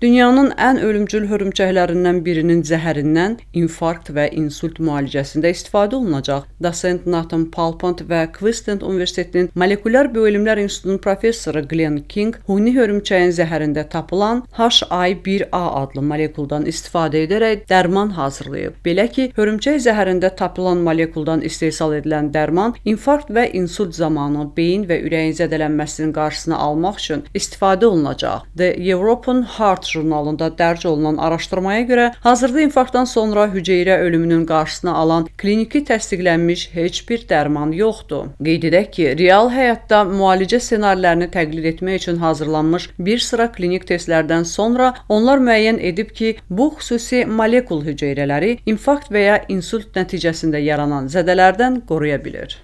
Dünyanın ən ölümcül hörümçəklərindən birinin zəhərindən infarkt və insult müalicəsində istifadə olunacaq. Dosent Nathan Palpant və Queensland Universitetinin Molekulyar Biyolimlər İnstitutunun professoru Glenn King huni hörümçəyin zəhərində tapılan HI1A adlı molekuldan istifadə edərək dərman hazırlayıb. Belə ki, hörümçək zəhərində tapılan molekuldan istehsal edilən dərman infarkt və insult zamanı beyin və ürəyin zədələnməsinin qarşısını almaq üçün istifadə olunacaq. The European Heart jurnalında dərc olunan araşdırmaya görə hazırda infarktdan sonra hüceyrə ölümünün qarşısını alan kliniki təsdiqlənmiş heç bir dərman yoxdur. Qeyd edək ki, real həyatda müalicə ssenarilərini təqlid etmək üçün hazırlanmış bir sıra klinik testlərdən sonra onlar müəyyən edib ki, bu xüsusi molekul hüceyrələri infarkt və ya insult nəticəsində yaranan zədələrdən qoruya bilir.